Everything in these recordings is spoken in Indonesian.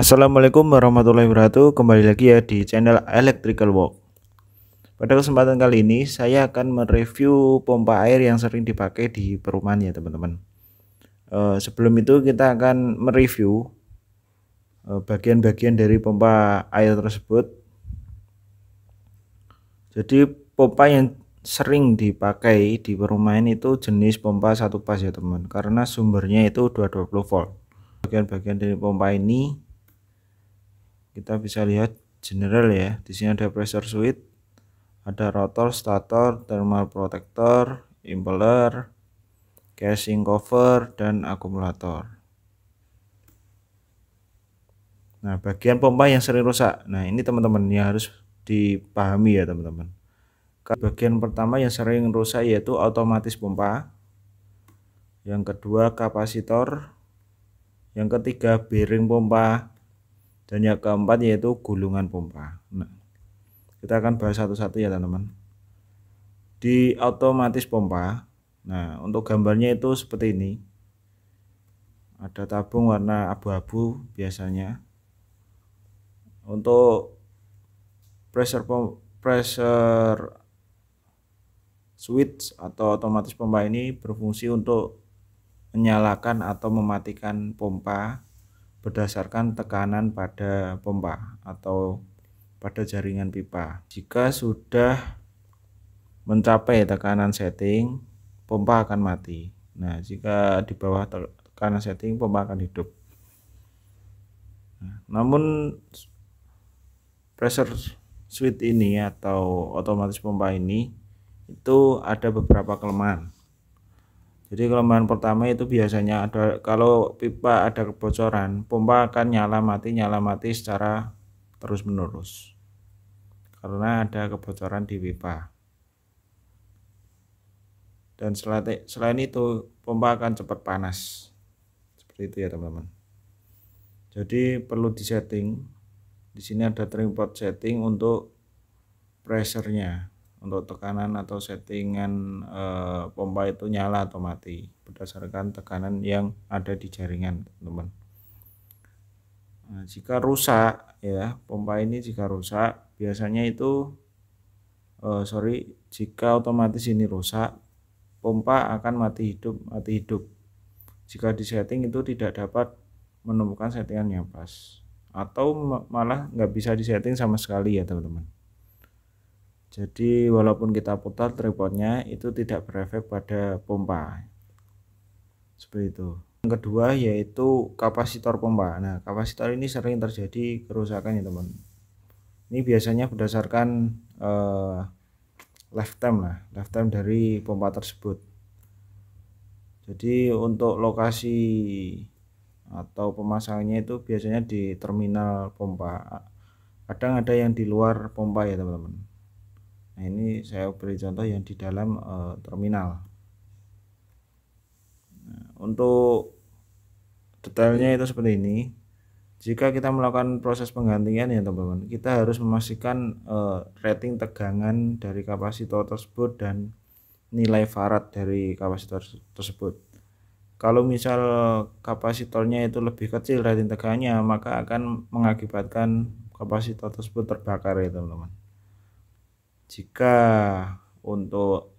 Assalamualaikum warahmatullahi wabarakatuh Kembali lagi ya di channel Electrical Walk Pada kesempatan kali ini saya akan mereview pompa air yang sering dipakai di perumahan ya teman-teman eh, Sebelum itu kita akan mereview eh, bagian-bagian dari pompa air tersebut Jadi pompa yang sering dipakai di perumahan itu jenis pompa satu pas ya teman Karena sumbernya itu 220 volt Bagian-bagian dari pompa ini kita bisa lihat general ya di sini ada pressure switch ada rotor stator thermal protector impeller casing cover dan akumulator nah bagian pompa yang sering rusak nah ini teman-teman yang harus dipahami ya teman-teman bagian pertama yang sering rusak yaitu otomatis pompa yang kedua kapasitor yang ketiga bearing pompa dan yang keempat yaitu gulungan pompa nah, kita akan bahas satu-satu ya teman-teman di otomatis pompa nah untuk gambarnya itu seperti ini ada tabung warna abu-abu biasanya untuk pressure pom pressure switch atau otomatis pompa ini berfungsi untuk menyalakan atau mematikan pompa berdasarkan tekanan pada pompa atau pada jaringan pipa. Jika sudah mencapai tekanan setting, pompa akan mati. Nah, jika di bawah tekanan setting, pompa akan hidup. Nah, namun pressure switch ini atau otomatis pompa ini itu ada beberapa kelemahan. Jadi kelemahan pertama itu biasanya ada kalau pipa ada kebocoran, pompa akan nyala mati nyala mati secara terus menerus karena ada kebocoran di pipa. Dan selain itu pompa akan cepat panas. Seperti itu ya teman-teman. Jadi perlu di setting Di sini ada tripod setting untuk pressernya untuk tekanan atau settingan e, pompa itu nyala atau mati berdasarkan tekanan yang ada di jaringan teman-teman nah, jika rusak ya pompa ini jika rusak biasanya itu e, sorry jika otomatis ini rusak pompa akan mati hidup mati hidup jika disetting itu tidak dapat menemukan settingan yang pas atau malah nggak bisa disetting sama sekali ya teman-teman jadi walaupun kita putar tripodnya itu tidak berefek pada pompa seperti itu yang kedua yaitu kapasitor pompa nah kapasitor ini sering terjadi kerusakan ya teman ini biasanya berdasarkan uh, lifetime lah lifetime dari pompa tersebut jadi untuk lokasi atau pemasangannya itu biasanya di terminal pompa kadang ada yang di luar pompa ya teman-teman Nah, ini saya beri contoh yang di dalam e, terminal. Nah, untuk detailnya itu seperti ini. Jika kita melakukan proses penggantian ya teman-teman, kita harus memastikan e, rating tegangan dari kapasitor tersebut dan nilai farad dari kapasitor tersebut. Kalau misal kapasitornya itu lebih kecil rating tegangannya, maka akan mengakibatkan kapasitor tersebut terbakar ya teman-teman jika untuk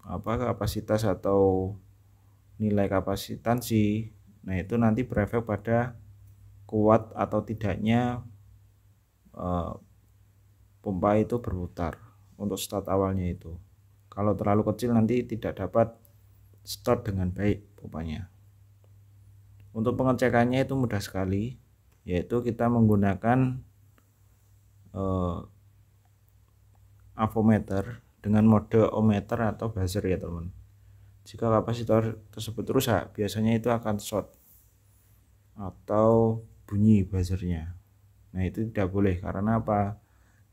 apa kapasitas atau nilai kapasitansi nah itu nanti berefek pada kuat atau tidaknya eh, pompa itu berputar untuk start awalnya itu kalau terlalu kecil nanti tidak dapat start dengan baik pompanya untuk pengecekannya itu mudah sekali yaitu kita menggunakan eh, avometer dengan mode ohmeter atau buzzer ya teman jika kapasitor tersebut rusak biasanya itu akan short atau bunyi buzzernya nah itu tidak boleh karena apa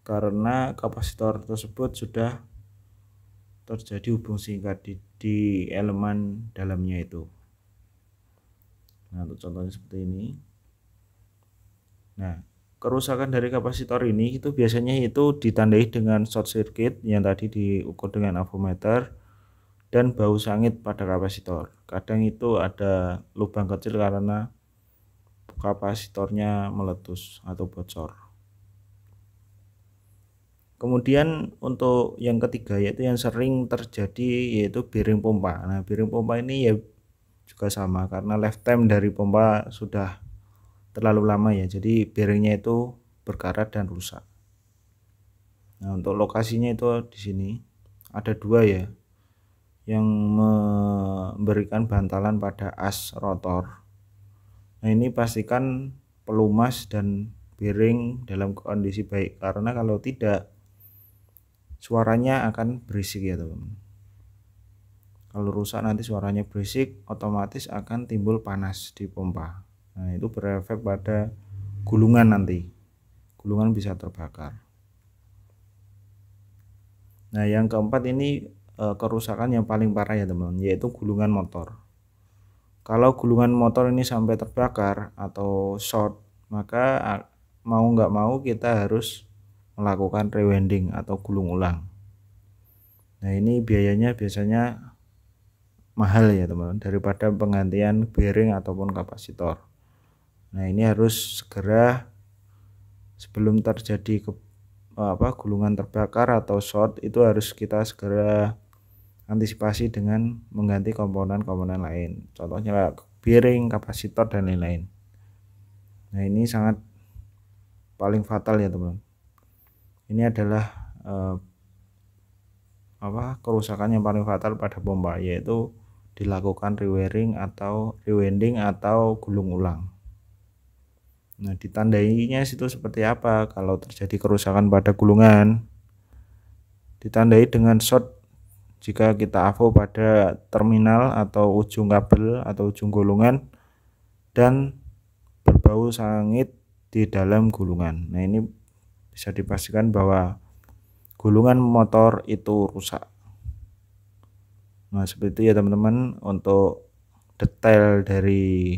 karena kapasitor tersebut sudah terjadi hubung singkat di, di elemen dalamnya itu nah untuk contohnya seperti ini nah kerusakan dari kapasitor ini itu biasanya itu ditandai dengan short circuit yang tadi diukur dengan avometer dan bau sangit pada kapasitor. Kadang itu ada lubang kecil karena kapasitornya meletus atau bocor. Kemudian untuk yang ketiga yaitu yang sering terjadi yaitu bearing pompa. Nah, bearing pompa ini ya juga sama karena lifetime dari pompa sudah terlalu lama ya jadi bearingnya itu berkarat dan rusak nah untuk lokasinya itu di sini ada dua ya yang memberikan bantalan pada as rotor nah ini pastikan pelumas dan bearing dalam kondisi baik karena kalau tidak suaranya akan berisik ya teman kalau rusak nanti suaranya berisik otomatis akan timbul panas di pompa Nah, itu berefek pada gulungan nanti. Gulungan bisa terbakar. Nah, yang keempat ini e, kerusakan yang paling parah ya, teman-teman, yaitu gulungan motor. Kalau gulungan motor ini sampai terbakar atau short, maka mau nggak mau kita harus melakukan rewinding atau gulung ulang. Nah, ini biayanya biasanya mahal ya, teman-teman, daripada penggantian bearing ataupun kapasitor. Nah, ini harus segera sebelum terjadi ke, apa gulungan terbakar atau short itu harus kita segera antisipasi dengan mengganti komponen-komponen lain. Contohnya piring, kapasitor dan lain-lain. Nah, ini sangat paling fatal ya, teman. Ini adalah eh, apa? kerusakan yang paling fatal pada pompa yaitu dilakukan rewiring atau rewinding atau gulung ulang. Nah, ditandainya situ seperti apa kalau terjadi kerusakan pada gulungan. Ditandai dengan short jika kita AVO pada terminal atau ujung kabel atau ujung gulungan dan berbau sangit di dalam gulungan. Nah, ini bisa dipastikan bahwa gulungan motor itu rusak. Nah, seperti itu ya teman-teman untuk detail dari